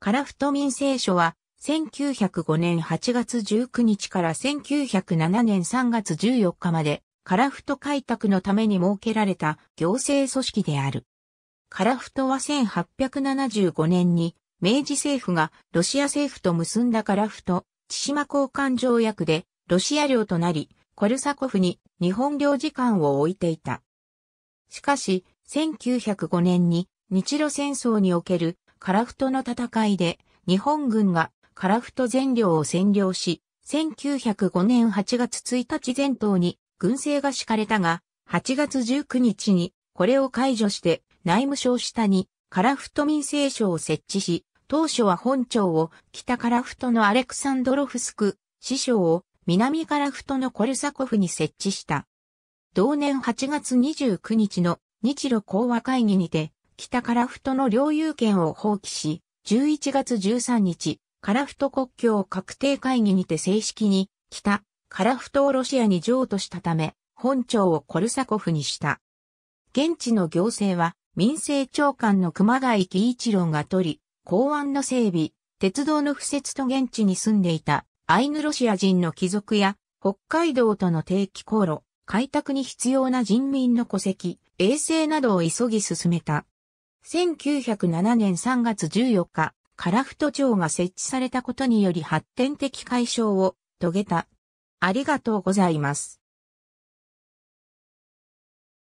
カラフト民政書は、1905年8月19日から1907年3月14日まで、カラフト開拓のために設けられた行政組織である。カラフトは1875年に、明治政府がロシア政府と結んだカラフト、千島交換条約で、ロシア領となり、コルサコフに日本領事館を置いていた。しかし、1905年に日露戦争におけるカラフトの戦いで、日本軍がカラフト全領を占領し、1905年8月1日前頭に軍政が敷かれたが、8月19日にこれを解除して内務省下にカラフト民政省を設置し、当初は本庁を北カラフトのアレクサンドロフスク、師匠を南カラフトのコルサコフに設置した。同年8月29日の日露講和会議にて、北樺太の領有権を放棄し、11月13日、樺太国境確定会議にて正式に、北、樺太をロシアに譲渡したため、本庁をコルサコフにした。現地の行政は、民政長官の熊谷喜一郎が取り、港湾の整備、鉄道の敷設と現地に住んでいた、アイヌロシア人の貴族や、北海道との定期航路、開拓に必要な人民の戸籍、衛生などを急ぎ進めた。1907年3月14日、カラフト町が設置されたことにより発展的解消を遂げた。ありがとうございます。